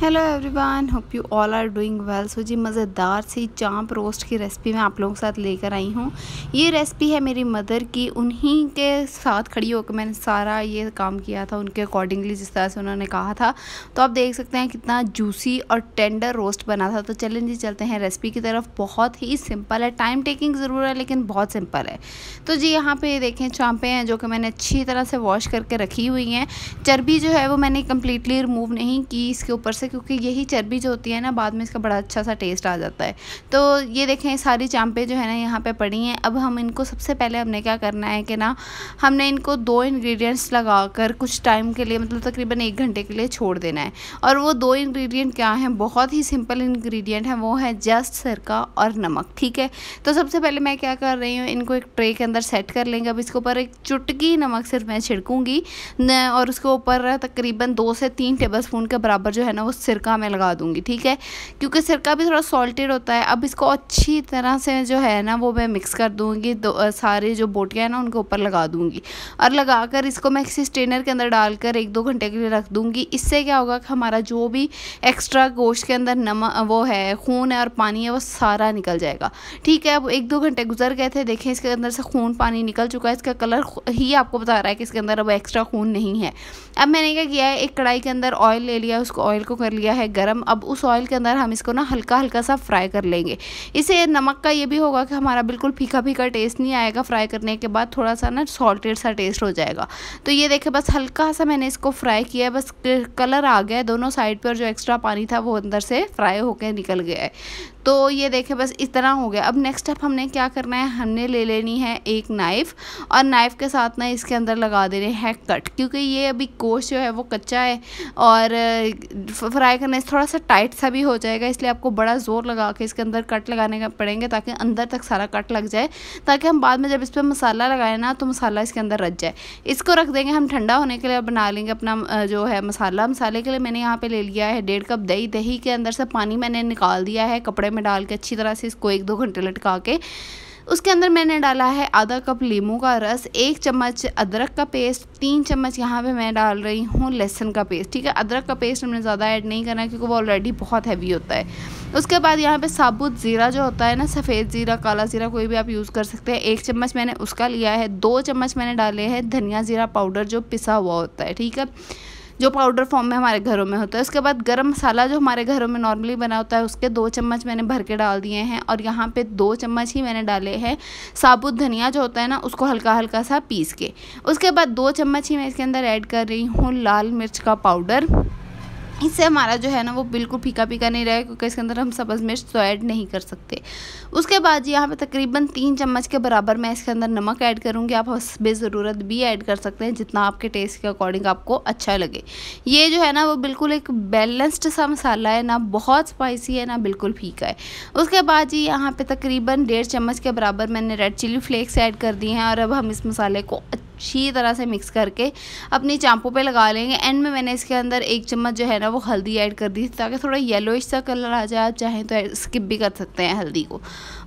hello everyone hope you all are doing well so जी मज़ेदार सी चाँप रोस्ट की रेसिपी मैं आप लोगों के साथ लेकर आई हूँ ये रेसिपी है मेरी मदर की उन्हीं के साथ खड़ी होकर मैंने सारा ये काम किया था उनके अकॉर्डिंगली जिस तरह से उन्होंने कहा था तो आप देख सकते हैं कितना जूसी और टेंडर रोस्ट बना था तो चलें जी चलते हैं रेसिपी की तरफ बहुत ही सिंपल है टाइम टेकिंग ज़रूर है लेकिन बहुत सिंपल है तो जी यहाँ पर देखें चाँपें हैं जो कि मैंने अच्छी तरह से वॉश करके रखी हुई हैं चर्बी जो है वो मैंने कम्प्लीटली रिमूव नहीं की इसके ऊपर से क्योंकि यही चर्बी जो होती है ना बाद में इसका बड़ा अच्छा सा टेस्ट आ जाता है तो ये देखें सारी चांपे जो है ना यहाँ पे पड़ी हैं अब हम इनको सबसे पहले हमने क्या करना है कि ना हमने इनको दो इंग्रेडिएंट्स लगा कर कुछ टाइम के लिए मतलब तकरीबन एक घंटे के लिए छोड़ देना है और वो दो इंग्रेडिएंट क्या हैं बहुत ही सिंपल इंग्रेडिएंट हैं वो है जस्ट सरका और नमक ठीक है तो सबसे पहले मैं क्या कर रही हूँ इनको एक ट्रे के अंदर सेट कर लेंगे अब इसके ऊपर एक चुटकी नमक सिर्फ मैं छिड़कूँगी और उसके ऊपर तकरीबन दो से तीन टेबल स्पून के बराबर जो है ना वो सिरका मैं लगा दूँगी ठीक है क्योंकि सिरका भी थोड़ा सॉल्टेड होता है अब इसको अच्छी तरह से जो है ना वो मैं मिक्स कर दूँगी दो सारे जो बोटियाँ हैं ना उनके ऊपर लगा दूँगी और लगा कर इसको मैं किसी स्ट्रेनर के अंदर डालकर एक दो घंटे के लिए रख दूँगी इससे क्या होगा कि हमारा जो भी एक्स्ट्रा गोश्त के अंदर नम वो है खून है और पानी है वो सारा निकल जाएगा ठीक है अब एक दो घंटे गुजर गए थे देखें इसके अंदर से खून पानी निकल चुका है इसका कलर ही आपको बता रहा है कि इसके अंदर अब एक्स्ट्रा खून नहीं है अब मैंने क्या किया है एक कढ़ाई के अंदर ऑयल ले लिया उसको ऑयल को कर लिया है गर्म अब उस ऑयल के अंदर हम इसको ना हल्का हल्का सा फ्राई कर लेंगे इसे नमक का ये भी होगा कि हमारा बिल्कुल फीका फीका टेस्ट नहीं आएगा फ्राई करने के बाद थोड़ा सा ना सॉल्टेड सा टेस्ट हो जाएगा तो ये देखें बस हल्का सा मैंने इसको फ्राई किया है बस कलर आ गया है दोनों साइड पर जो एक्स्ट्रा पानी था वो अंदर से फ्राई होकर निकल गया है तो ये देखें बस इस तरह हो गया अब नेक्स्ट स्टेप हमने क्या करना है हमने ले लेनी है एक नाइफ़ और नाइफ़ के साथ ना इसके अंदर लगा देने हैं कट क्योंकि ये अभी गोश्त जो है वो कच्चा है और फ्राई करने से थोड़ा सा टाइट सा भी हो जाएगा इसलिए आपको बड़ा ज़ोर लगा के इसके अंदर कट लगाने का पड़ेंगे ताकि अंदर तक सारा कट लग जाए ताकि हम बाद में जब इस पर मसाला लगाएं ना तो मसाला इसके अंदर रच जाए इसको रख देंगे हम ठंडा होने के लिए बना लेंगे अपना जो है मसाला मसाले के लिए मैंने यहाँ पर ले लिया है डेढ़ कप दही दही के अंदर से पानी मैंने निकाल दिया है कपड़े में में डाल के अच्छी तरह से इसको एक दो घंटे लटका के उसके अंदर मैंने डाला है आधा कप लीमू का रस एक चम्मच अदरक का पेस्ट तीन चम्मच यहाँ पे मैं डाल रही हूँ लहसन का पेस्ट ठीक है अदरक का पेस्ट हमने ज़्यादा ऐड नहीं करना क्योंकि वो ऑलरेडी बहुत हैवी होता है उसके बाद यहाँ पे साबुत ज़ीरा जो होता है ना सफ़ेद ज़ीरा काला ज़ीरा कोई भी आप यूज़ कर सकते हैं एक चम्मच मैंने उसका लिया है दो चम्मच मैंने डाले हैं धनिया ज़ीरा पाउडर जो पिसा हुआ होता है ठीक है जो पाउडर फॉर्म में हमारे घरों में होता है उसके बाद गर्म मसाला जो हमारे घरों में नॉर्मली बना होता है उसके दो चम्मच मैंने भर के डाल दिए हैं और यहाँ पे दो चम्मच ही मैंने डाले हैं साबुत धनिया जो होता है ना उसको हल्का हल्का सा पीस के उसके बाद दो चम्मच ही मैं इसके अंदर ऐड कर रही हूँ लाल मिर्च का पाउडर इससे हमारा जो है ना वो बिल्कुल फीका फीका नहीं रहेगा क्योंकि इसके अंदर हम सब्ज़ मिर्च तो ऐड नहीं कर सकते उसके बाद यहाँ पे तकरीबन तीन चम्मच के बराबर मैं इसके अंदर नमक ऐड करूँगी आप हसबे ज़रूरत भी ऐड कर सकते हैं जितना आपके टेस्ट के अकॉर्डिंग आपको अच्छा लगे ये जो है ना वो बिल्कुल एक बैलेंस्ड सा मसाला है ना बहुत स्पाइसी है ना बिल्कुल फीका है उसके बाद जी यहाँ पर तकरीबन डेढ़ चम्मच के बराबर मैंने रेड चिली फ्लेक्स ऐड कर दिए हैं और अब हम इस मसाले को अच्छी तरह से मिक्स करके अपनी चांपू पे लगा लेंगे एंड में मैंने इसके अंदर एक चम्मच जो है ना वो हल्दी ऐड कर दी ताकि थोड़ा येलोइश सा कलर आ जाए आप चाहें तो स्किप भी कर सकते हैं हल्दी को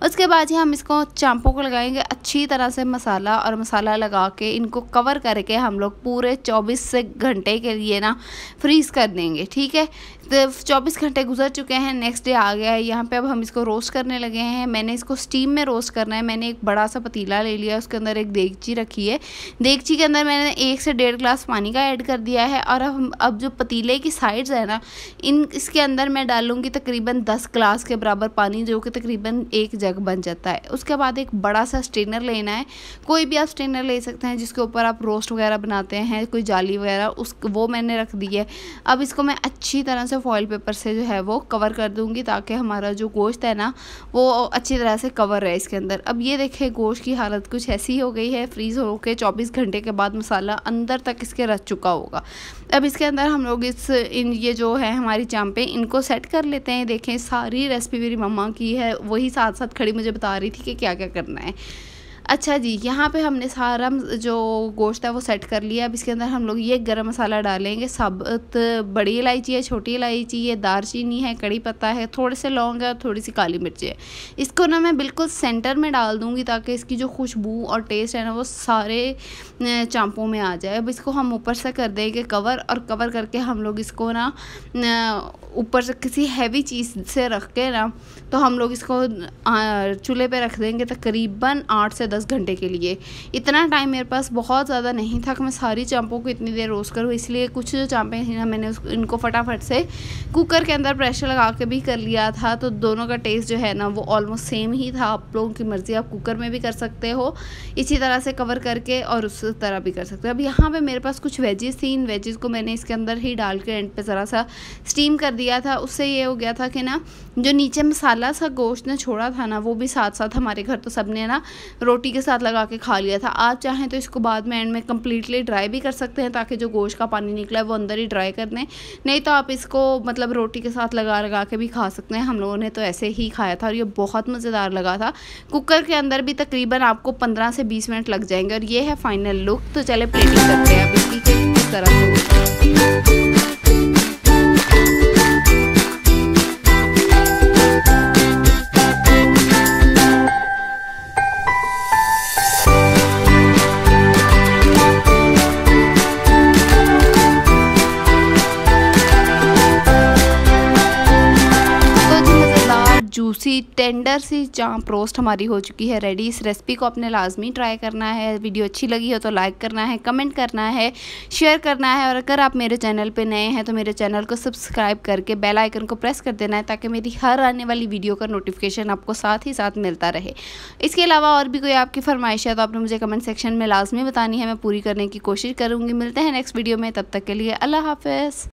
उसके बाद ही हम इसको चांपू को लगाएंगे अच्छी तरह से मसाला और मसाला लगा के इनको कवर करके हम लोग पूरे चौबीस घंटे के लिए ना फ्रीज़ कर देंगे ठीक है चौबीस घंटे गुजर चुके हैं नेक्स्ट डे आ गया है यहाँ पे अब हम इसको रोस्ट करने लगे हैं मैंने इसको स्टीम में रोस्ट करना है मैंने एक बड़ा सा पतीला ले लिया उसके अंदर एक देगची रखी है देगची के अंदर मैंने एक से डेढ़ ग्लास पानी का ऐड कर दिया है और अब अब जो पतीले की साइड्स है ना इन इसके अंदर मैं डालूँगी तकरीबन दस ग्लास के बराबर पानी जो कि तकरीबन एक जग बन जाता है उसके बाद एक बड़ा सा स्ट्रेनर लेना है कोई भी आप स्ट्रेनर ले सकते हैं जिसके ऊपर आप रोस्ट वगैरह बनाते हैं कोई जाली वगैरह उस वो मैंने रख दी है अब इसको मैं अच्छी तरह से फॉइल पेपर से जो है वो कवर कर दूँगी ताकि हमारा जो गोश्त है ना वो अच्छी तरह से कवर रहे इसके अंदर अब ये देखें गोश्त की हालत कुछ ऐसी हो गई है फ्रीज़ के चौबीस घंटे के बाद मसाला अंदर तक इसके रच चुका होगा अब इसके अंदर हम लोग इस इन ये जो है हमारी चाम्पें इनको सेट कर लेते हैं देखें सारी रेसिपी मेरी मम्मा की है वही साथ साथ खड़ी मुझे बता रही थी कि क्या क्या करना है अच्छा जी यहाँ पे हमने सारा जो गोश्त है वो सेट कर लिया अब इसके अंदर हम लोग ये गरम मसाला डालेंगे सब बड़ी इलायची है छोटी इलायची है दारचीनी है कड़ी पत्ता है थोड़े से लौंग है और थोड़ी सी काली मिर्ची है इसको ना मैं बिल्कुल सेंटर में डाल दूँगी ताकि इसकी जो खुशबू और टेस्ट है ना वो सारे चांपों में आ जाए अब इसको हम ऊपर से कर देंगे कवर और कवर करके हम लोग इसको ना ऊपर से किसी हैवी चीज़ से रख के ना तो हम लोग इसको चूल्हे पर रख देंगे तकरीबन आठ से दस दस घंटे के लिए इतना टाइम मेरे पास बहुत ज़्यादा नहीं था कि मैं सारी चाँपों को इतनी देर रोस्ट करूँ इसलिए कुछ जो चाँपें थी ना मैंने इनको फटाफट से कुकर के अंदर प्रेशर लगा के भी कर लिया था तो दोनों का टेस्ट जो है ना वो ऑलमोस्ट सेम ही था आप लोगों की मर्ज़ी आप कुकर में भी कर सकते हो इसी तरह से कवर करके और उस तरह भी कर सकते हो अब यहाँ पर मेरे पास कुछ वेजेस थी इन वेजेस को मैंने इसके अंदर ही डाल के एंड पे ज़रा सा स्टीम कर दिया था उससे ये हो गया था कि ना जो नीचे मसाला सा गोश्त ने छोड़ा था ना वो भी साथ साथ हमारे घर तो सब ने ना रोटी रोटी के साथ लगा के खा लिया था आज चाहें तो इसको बाद में एंड में कम्प्लीटली ड्राई भी कर सकते हैं ताकि जो गोश्त का पानी निकला है वो अंदर ही ड्राई कर दें नहीं तो आप इसको मतलब रोटी के साथ लगा लगा के भी खा सकते हैं हम लोगों ने तो ऐसे ही खाया था और ये बहुत मज़ेदार लगा था कुकर के अंदर भी तकरीबन आपको पंद्रह से बीस मिनट लग जाएंगे और ये है फाइनल लुक तो चले प्लेटिंग करते हैं अब इसकी तरह जूसी टेंडर सी चाम प्रोस्ट हमारी हो चुकी है रेडी इस रेसिपी को अपने लाजमी ट्राई करना है वीडियो अच्छी लगी हो तो लाइक करना है कमेंट करना है शेयर करना है और अगर आप मेरे चैनल पर नए हैं तो मेरे चैनल को सब्सक्राइब करके बेल आइकन को प्रेस कर देना है ताकि मेरी हर आने वाली वीडियो का नोटिफिकेशन आपको साथ ही साथ मिलता रहे इसके अलावा और भी कोई आपकी फरमाइश है तो आपने मुझे कमेंट सेक्शन में लाजमी बतानी है मैं पूरी करने की कोशिश करूँगी मिलते हैं नेक्स्ट वीडियो में तब तक के लिए अल्लाह हाफ